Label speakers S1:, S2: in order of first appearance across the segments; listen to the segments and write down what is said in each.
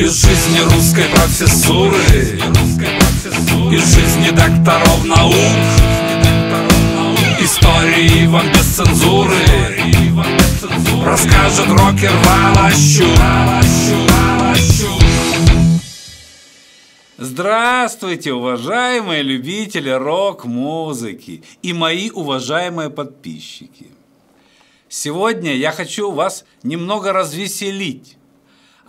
S1: Из жизни русской профессуры Из жизни докторов наук Истории вам без цензуры Расскажет рокер Валащу Здравствуйте, уважаемые любители рок-музыки и мои уважаемые подписчики. Сегодня я хочу вас немного развеселить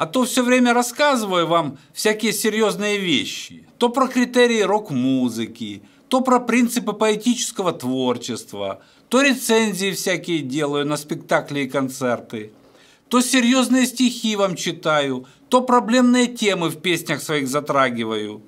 S1: а то все время рассказываю вам всякие серьезные вещи. То про критерии рок-музыки, то про принципы поэтического творчества, то рецензии всякие делаю на спектакли и концерты, то серьезные стихи вам читаю, то проблемные темы в песнях своих затрагиваю.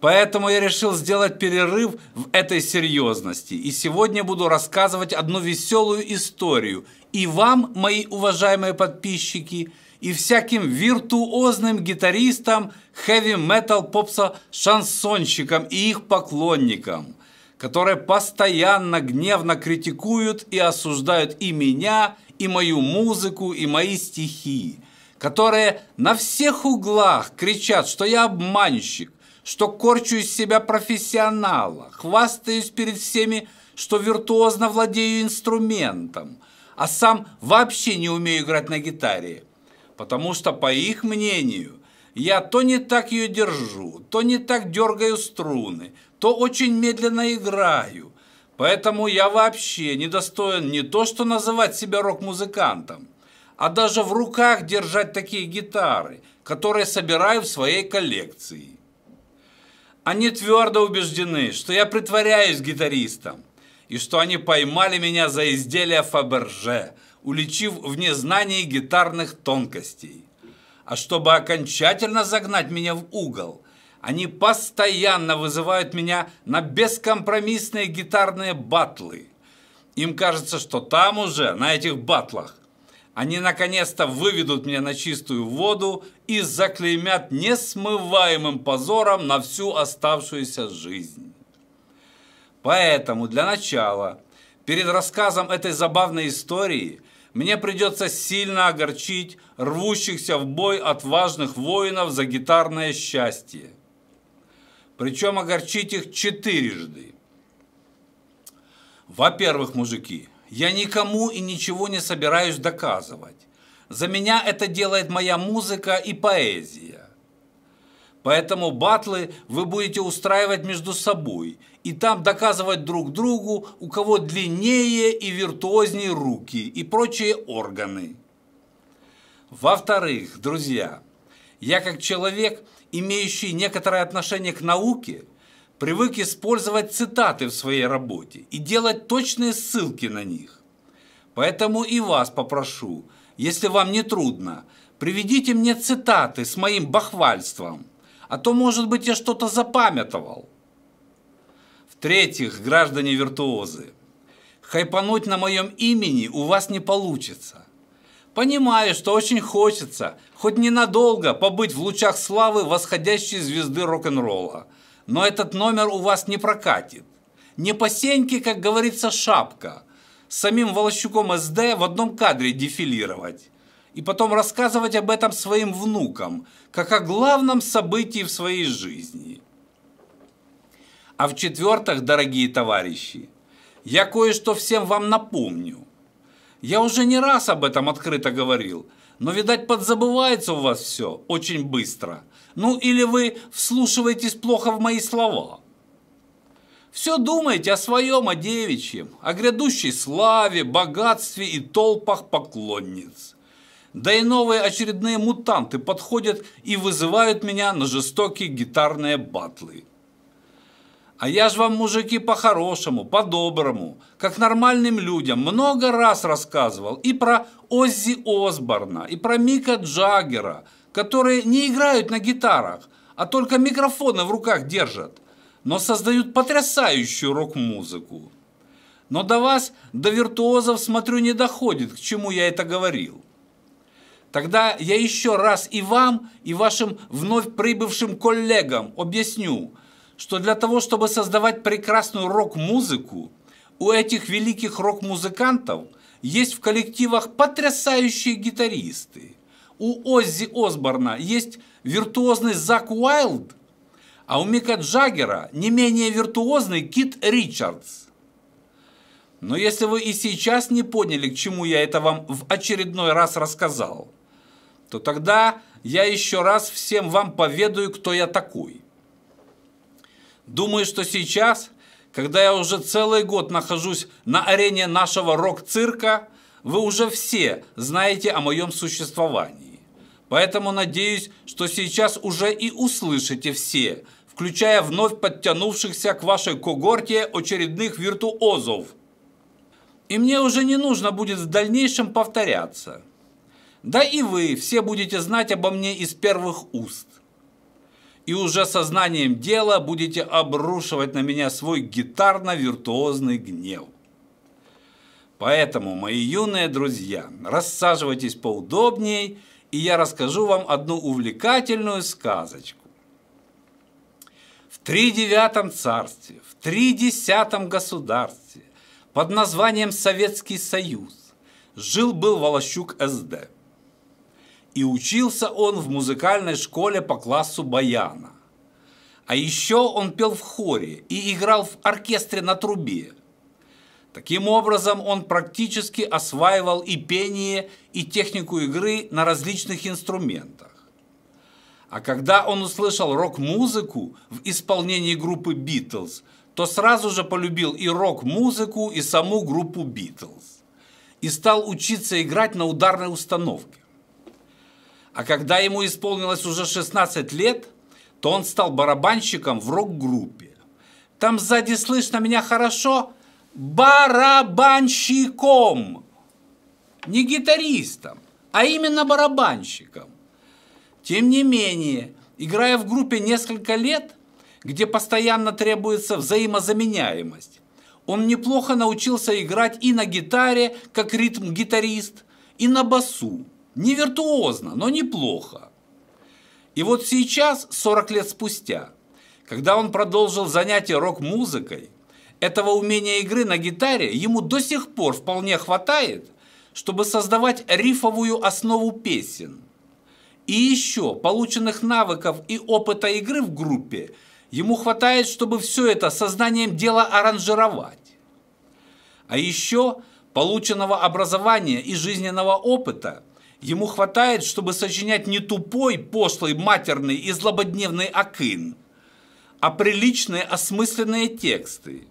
S1: Поэтому я решил сделать перерыв в этой серьезности. И сегодня буду рассказывать одну веселую историю. И вам, мои уважаемые подписчики – и всяким виртуозным гитаристам хэви-метал попса шансонщикам и их поклонникам, которые постоянно гневно критикуют и осуждают и меня, и мою музыку, и мои стихи, которые на всех углах кричат, что я обманщик, что корчу из себя профессионала, хвастаюсь перед всеми, что виртуозно владею инструментом, а сам вообще не умею играть на гитаре потому что, по их мнению, я то не так ее держу, то не так дергаю струны, то очень медленно играю. Поэтому я вообще недостоин не то, что называть себя рок-музыкантом, а даже в руках держать такие гитары, которые собираю в своей коллекции. Они твердо убеждены, что я притворяюсь гитаристом, и что они поймали меня за изделие Фаберже, уличив в незнании гитарных тонкостей. А чтобы окончательно загнать меня в угол, они постоянно вызывают меня на бескомпромиссные гитарные батлы. Им кажется, что там уже, на этих батлах, они наконец-то выведут меня на чистую воду и заклеймят несмываемым позором на всю оставшуюся жизнь. Поэтому для начала, перед рассказом этой забавной истории, мне придется сильно огорчить рвущихся в бой отважных воинов за гитарное счастье. Причем огорчить их четырежды. Во-первых, мужики, я никому и ничего не собираюсь доказывать. За меня это делает моя музыка и поэзия. Поэтому батлы вы будете устраивать между собой и там доказывать друг другу, у кого длиннее и виртуознее руки и прочие органы. Во-вторых, друзья, я как человек, имеющий некоторое отношение к науке, привык использовать цитаты в своей работе и делать точные ссылки на них. Поэтому и вас попрошу, если вам не трудно, приведите мне цитаты с моим бахвальством – а то, может быть, я что-то запамятовал. В-третьих, граждане виртуозы, хайпануть на моем имени у вас не получится. Понимаю, что очень хочется, хоть ненадолго, побыть в лучах славы восходящей звезды рок-н-ролла. Но этот номер у вас не прокатит. Не по сеньке, как говорится, шапка. С самим Волощуком СД в одном кадре дефилировать и потом рассказывать об этом своим внукам, как о главном событии в своей жизни. А в-четвертых, дорогие товарищи, я кое-что всем вам напомню. Я уже не раз об этом открыто говорил, но, видать, подзабывается у вас все очень быстро. Ну или вы вслушиваетесь плохо в мои слова. Все думаете о своем, о девичьем, о грядущей славе, богатстве и толпах поклонниц. Да и новые очередные мутанты подходят и вызывают меня на жестокие гитарные батлы. А я ж вам, мужики, по-хорошему, по-доброму, как нормальным людям, много раз рассказывал и про Оззи Осборна, и про Мика Джаггера, которые не играют на гитарах, а только микрофоны в руках держат, но создают потрясающую рок-музыку. Но до вас, до виртуозов, смотрю, не доходит, к чему я это говорил. Тогда я еще раз и вам, и вашим вновь прибывшим коллегам объясню, что для того, чтобы создавать прекрасную рок-музыку, у этих великих рок-музыкантов есть в коллективах потрясающие гитаристы. У Оззи Осборна есть виртуозный Зак Уайлд, а у Мика Джаггера не менее виртуозный Кит Ричардс. Но если вы и сейчас не поняли, к чему я это вам в очередной раз рассказал – то тогда я еще раз всем вам поведаю, кто я такой. Думаю, что сейчас, когда я уже целый год нахожусь на арене нашего рок-цирка, вы уже все знаете о моем существовании. Поэтому надеюсь, что сейчас уже и услышите все, включая вновь подтянувшихся к вашей когорте очередных виртуозов. И мне уже не нужно будет в дальнейшем повторяться. Да и вы все будете знать обо мне из первых уст. И уже сознанием дела будете обрушивать на меня свой гитарно-виртуозный гнев. Поэтому, мои юные друзья, рассаживайтесь поудобней, и я расскажу вам одну увлекательную сказочку. В тридевятом царстве, в тридесятом государстве под названием Советский Союз жил-был Волощук СД – и учился он в музыкальной школе по классу баяна. А еще он пел в хоре и играл в оркестре на трубе. Таким образом, он практически осваивал и пение, и технику игры на различных инструментах. А когда он услышал рок-музыку в исполнении группы «Битлз», то сразу же полюбил и рок-музыку, и саму группу «Битлз». И стал учиться играть на ударной установке. А когда ему исполнилось уже 16 лет, то он стал барабанщиком в рок-группе. Там сзади слышно меня хорошо? Барабанщиком! Не гитаристом, а именно барабанщиком. Тем не менее, играя в группе несколько лет, где постоянно требуется взаимозаменяемость, он неплохо научился играть и на гитаре, как ритм-гитарист, и на басу. Не виртуозно, но неплохо. И вот сейчас, 40 лет спустя, когда он продолжил занятия рок-музыкой, этого умения игры на гитаре ему до сих пор вполне хватает, чтобы создавать рифовую основу песен. И еще полученных навыков и опыта игры в группе ему хватает, чтобы все это сознанием дела аранжировать. А еще полученного образования и жизненного опыта – Ему хватает, чтобы сочинять не тупой, пошлый, матерный и злободневный акын, а приличные, осмысленные тексты.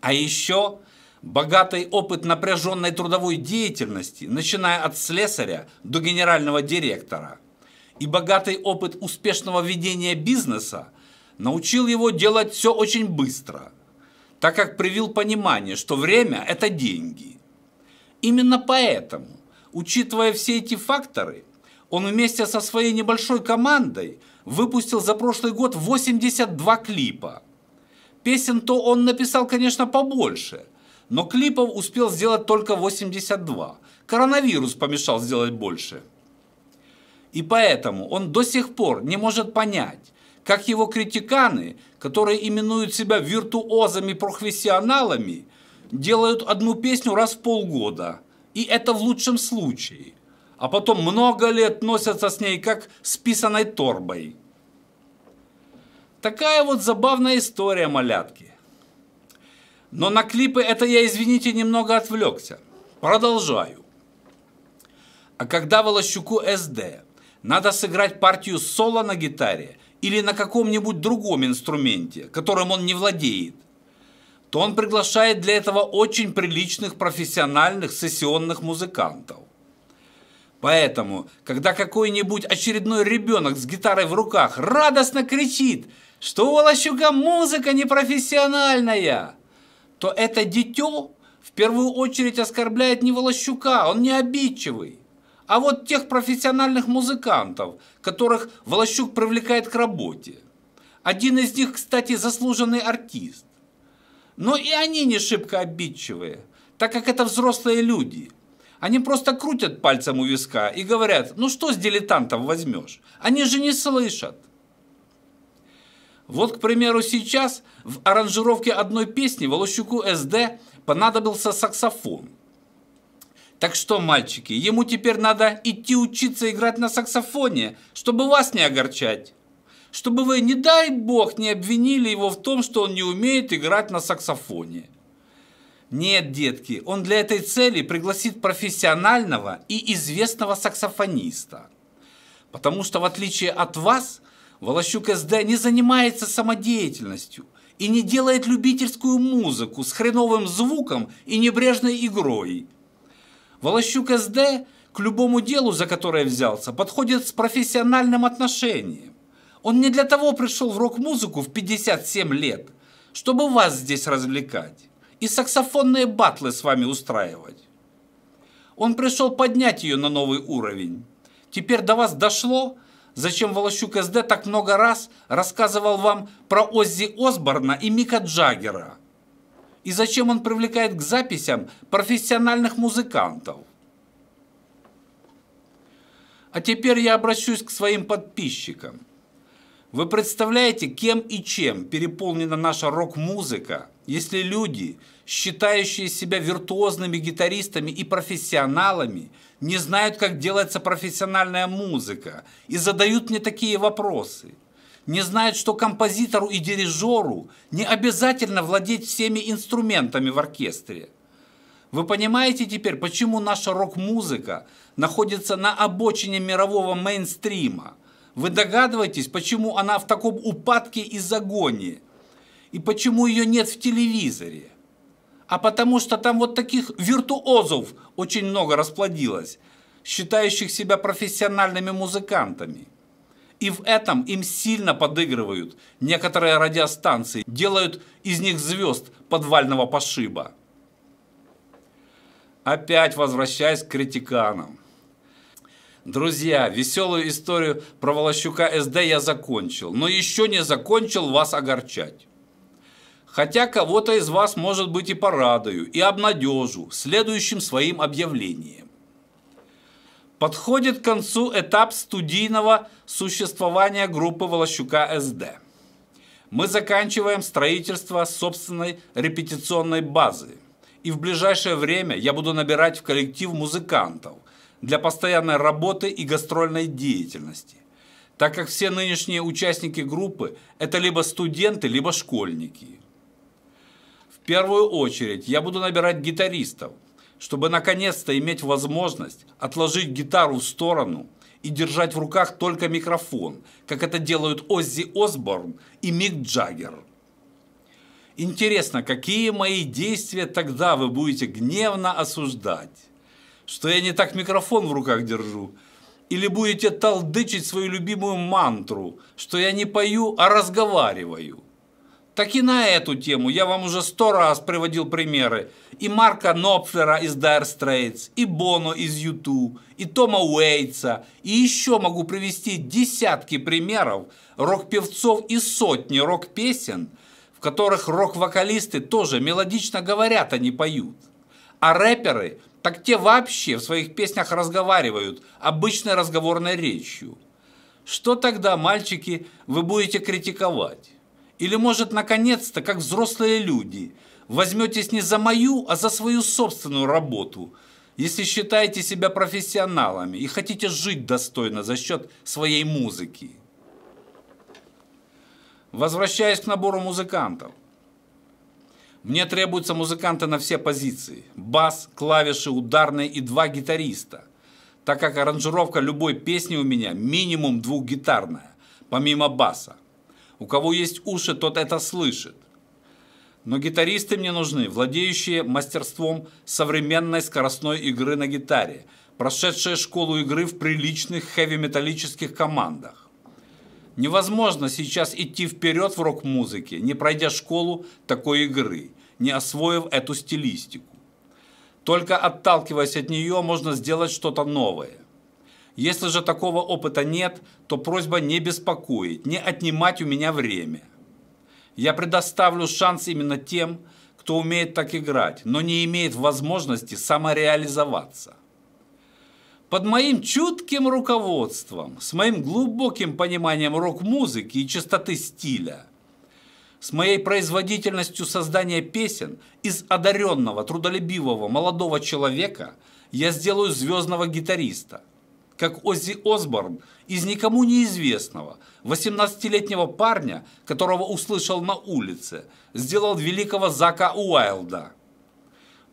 S1: А еще богатый опыт напряженной трудовой деятельности, начиная от слесаря до генерального директора, и богатый опыт успешного ведения бизнеса научил его делать все очень быстро, так как привил понимание, что время – это деньги. Именно поэтому Учитывая все эти факторы, он вместе со своей небольшой командой выпустил за прошлый год 82 клипа. Песен-то он написал, конечно, побольше, но клипов успел сделать только 82. Коронавирус помешал сделать больше. И поэтому он до сих пор не может понять, как его критиканы, которые именуют себя виртуозами-профессионалами, делают одну песню раз в полгода – и это в лучшем случае. А потом много лет носятся с ней как с писаной торбой. Такая вот забавная история малятки. Но на клипы это я, извините, немного отвлекся. Продолжаю. А когда Волощуку СД надо сыграть партию соло на гитаре или на каком-нибудь другом инструменте, которым он не владеет – то он приглашает для этого очень приличных профессиональных сессионных музыкантов. Поэтому, когда какой-нибудь очередной ребенок с гитарой в руках радостно кричит, что у Волощука музыка непрофессиональная, то это дитё в первую очередь оскорбляет не Волощука, он не обидчивый, а вот тех профессиональных музыкантов, которых Волощук привлекает к работе. Один из них, кстати, заслуженный артист. Но и они не шибко обидчивые, так как это взрослые люди. Они просто крутят пальцем у виска и говорят, ну что с дилетантом возьмешь? Они же не слышат. Вот, к примеру, сейчас в аранжировке одной песни Волощуку СД понадобился саксофон. Так что, мальчики, ему теперь надо идти учиться играть на саксофоне, чтобы вас не огорчать чтобы вы, не дай бог, не обвинили его в том, что он не умеет играть на саксофоне. Нет, детки, он для этой цели пригласит профессионального и известного саксофониста. Потому что, в отличие от вас, Волощук СД не занимается самодеятельностью и не делает любительскую музыку с хреновым звуком и небрежной игрой. Волощук СД к любому делу, за которое взялся, подходит с профессиональным отношением. Он не для того пришел в рок-музыку в 57 лет, чтобы вас здесь развлекать и саксофонные батлы с вами устраивать. Он пришел поднять ее на новый уровень. Теперь до вас дошло, зачем Волощук СД так много раз рассказывал вам про Оззи Осборна и Мика Джаггера. И зачем он привлекает к записям профессиональных музыкантов. А теперь я обращусь к своим подписчикам – вы представляете, кем и чем переполнена наша рок-музыка, если люди, считающие себя виртуозными гитаристами и профессионалами, не знают, как делается профессиональная музыка и задают мне такие вопросы. Не знают, что композитору и дирижеру не обязательно владеть всеми инструментами в оркестре. Вы понимаете теперь, почему наша рок-музыка находится на обочине мирового мейнстрима – вы догадываетесь, почему она в таком упадке и загоне? И почему ее нет в телевизоре? А потому что там вот таких виртуозов очень много расплодилось, считающих себя профессиональными музыкантами. И в этом им сильно подыгрывают. Некоторые радиостанции делают из них звезд подвального пошиба. Опять возвращаясь к критиканам. Друзья, веселую историю про Волощука СД я закончил, но еще не закончил вас огорчать. Хотя кого-то из вас, может быть, и порадую, и обнадежу следующим своим объявлением. Подходит к концу этап студийного существования группы Волощука СД. Мы заканчиваем строительство собственной репетиционной базы. И в ближайшее время я буду набирать в коллектив музыкантов – для постоянной работы и гастрольной деятельности, так как все нынешние участники группы – это либо студенты, либо школьники. В первую очередь я буду набирать гитаристов, чтобы наконец-то иметь возможность отложить гитару в сторону и держать в руках только микрофон, как это делают Оззи Осборн и Мик Джаггер. Интересно, какие мои действия тогда вы будете гневно осуждать? что я не так микрофон в руках держу. Или будете талдычить свою любимую мантру, что я не пою, а разговариваю. Так и на эту тему я вам уже сто раз приводил примеры. И Марка Нопфлера из Dire Straits, и Боно из YouTube, и Тома Уэйтса. И еще могу привести десятки примеров рок-певцов и сотни рок-песен, в которых рок-вокалисты тоже мелодично говорят, а не поют. А рэперы – так те вообще в своих песнях разговаривают обычной разговорной речью. Что тогда, мальчики, вы будете критиковать? Или, может, наконец-то, как взрослые люди, возьметесь не за мою, а за свою собственную работу, если считаете себя профессионалами и хотите жить достойно за счет своей музыки? Возвращаясь к набору музыкантов, мне требуются музыканты на все позиции. Бас, клавиши, ударные и два гитариста. Так как аранжировка любой песни у меня минимум двухгитарная, помимо баса. У кого есть уши, тот это слышит. Но гитаристы мне нужны, владеющие мастерством современной скоростной игры на гитаре, прошедшие школу игры в приличных хэви-металлических командах. Невозможно сейчас идти вперед в рок-музыке, не пройдя школу такой игры, не освоив эту стилистику. Только отталкиваясь от нее, можно сделать что-то новое. Если же такого опыта нет, то просьба не беспокоить, не отнимать у меня время. Я предоставлю шанс именно тем, кто умеет так играть, но не имеет возможности самореализоваться. Под моим чутким руководством, с моим глубоким пониманием рок-музыки и чистоты стиля, с моей производительностью создания песен из одаренного, трудолюбивого молодого человека я сделаю звездного гитариста, как Оззи Осборн из никому неизвестного 18-летнего парня, которого услышал на улице, сделал великого Зака Уайлда.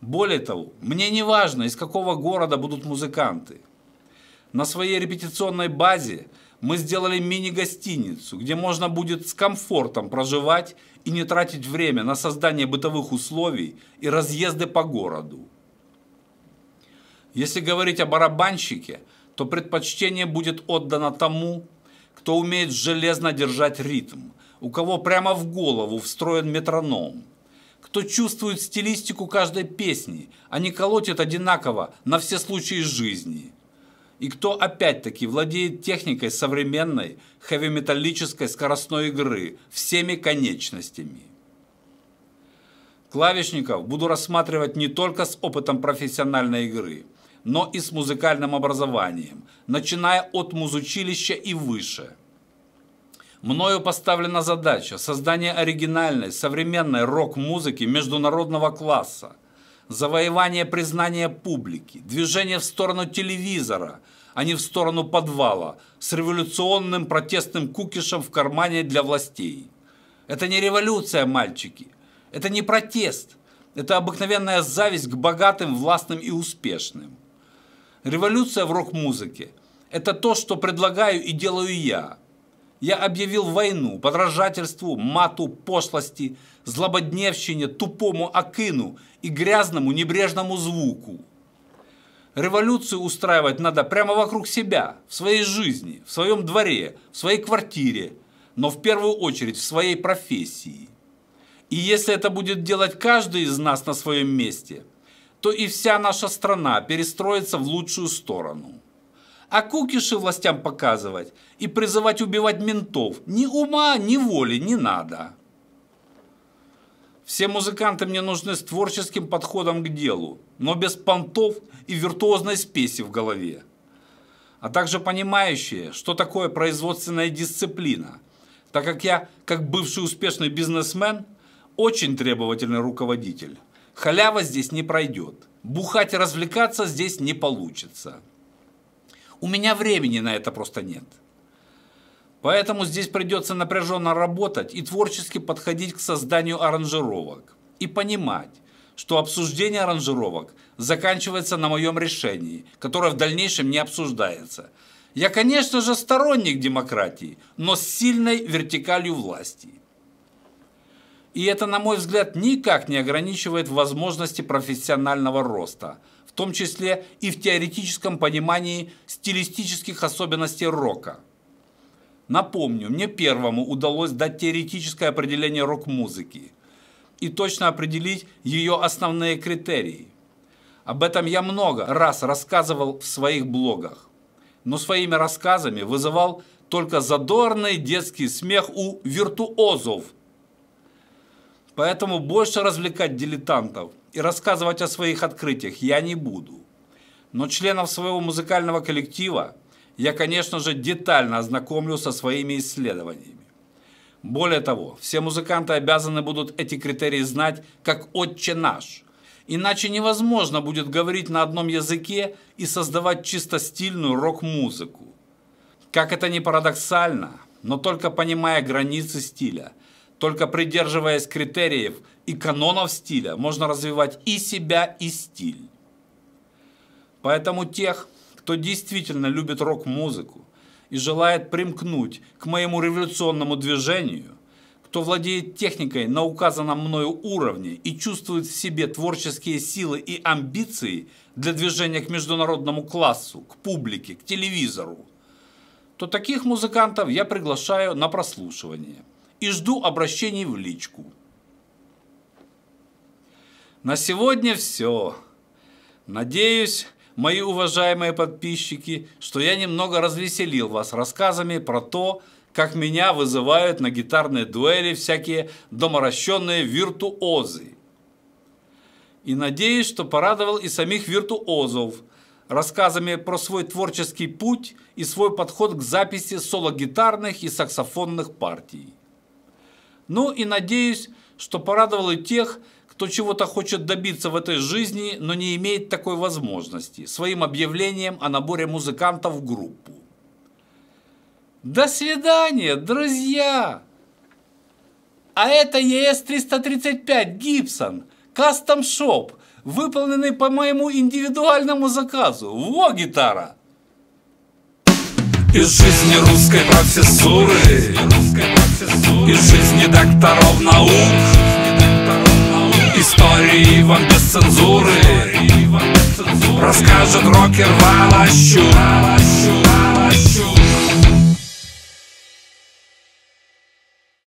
S1: Более того, мне не важно, из какого города будут музыканты – на своей репетиционной базе мы сделали мини-гостиницу, где можно будет с комфортом проживать и не тратить время на создание бытовых условий и разъезды по городу. Если говорить о барабанщике, то предпочтение будет отдано тому, кто умеет железно держать ритм, у кого прямо в голову встроен метроном, кто чувствует стилистику каждой песни, а не колотит одинаково на все случаи жизни – и кто опять-таки владеет техникой современной хэви-металлической скоростной игры всеми конечностями. Клавишников буду рассматривать не только с опытом профессиональной игры, но и с музыкальным образованием, начиная от музучилища и выше. Мною поставлена задача создания оригинальной, современной рок-музыки международного класса – завоевание признания публики, движение в сторону телевизора, а не в сторону подвала, с революционным протестным кукишем в кармане для властей. Это не революция, мальчики. Это не протест. Это обыкновенная зависть к богатым, властным и успешным. Революция в рок-музыке – это то, что предлагаю и делаю я – я объявил войну подражательству, мату, пошлости, злободневщине, тупому акину и грязному небрежному звуку. Революцию устраивать надо прямо вокруг себя, в своей жизни, в своем дворе, в своей квартире, но в первую очередь в своей профессии. И если это будет делать каждый из нас на своем месте, то и вся наша страна перестроится в лучшую сторону а кукиши властям показывать и призывать убивать ментов ни ума, ни воли не надо. Все музыканты мне нужны с творческим подходом к делу, но без понтов и виртуозной спеси в голове. А также понимающие, что такое производственная дисциплина, так как я, как бывший успешный бизнесмен, очень требовательный руководитель. Халява здесь не пройдет. Бухать и развлекаться здесь не получится. У меня времени на это просто нет. Поэтому здесь придется напряженно работать и творчески подходить к созданию аранжировок. И понимать, что обсуждение аранжировок заканчивается на моем решении, которое в дальнейшем не обсуждается. Я, конечно же, сторонник демократии, но с сильной вертикалью власти. И это, на мой взгляд, никак не ограничивает возможности профессионального роста – том числе и в теоретическом понимании стилистических особенностей рока. Напомню, мне первому удалось дать теоретическое определение рок-музыки и точно определить ее основные критерии. Об этом я много раз рассказывал в своих блогах, но своими рассказами вызывал только задорный детский смех у виртуозов. Поэтому больше развлекать дилетантов и рассказывать о своих открытиях я не буду. Но членов своего музыкального коллектива я, конечно же, детально ознакомлю со своими исследованиями. Более того, все музыканты обязаны будут эти критерии знать, как «Отче наш». Иначе невозможно будет говорить на одном языке и создавать чисто стильную рок-музыку. Как это ни парадоксально, но только понимая границы стиля – только придерживаясь критериев и канонов стиля, можно развивать и себя, и стиль. Поэтому тех, кто действительно любит рок-музыку и желает примкнуть к моему революционному движению, кто владеет техникой на указанном мною уровне и чувствует в себе творческие силы и амбиции для движения к международному классу, к публике, к телевизору, то таких музыкантов я приглашаю на прослушивание и жду обращений в личку. На сегодня все. Надеюсь, мои уважаемые подписчики, что я немного развеселил вас рассказами про то, как меня вызывают на гитарные дуэли всякие доморощенные виртуозы. И надеюсь, что порадовал и самих виртуозов рассказами про свой творческий путь и свой подход к записи соло-гитарных и саксофонных партий. Ну и надеюсь, что порадовал и тех, кто чего-то хочет добиться в этой жизни, но не имеет такой возможности, своим объявлением о наборе музыкантов в группу. До свидания, друзья! А это ES-335 Гибсон, кастом шоп, выполненный по моему индивидуальному заказу. Во, гитара! Из жизни русской профессуры, русской профессуры из жизни докторов наук Истории вам без цензуры Расскажет рокер Валащук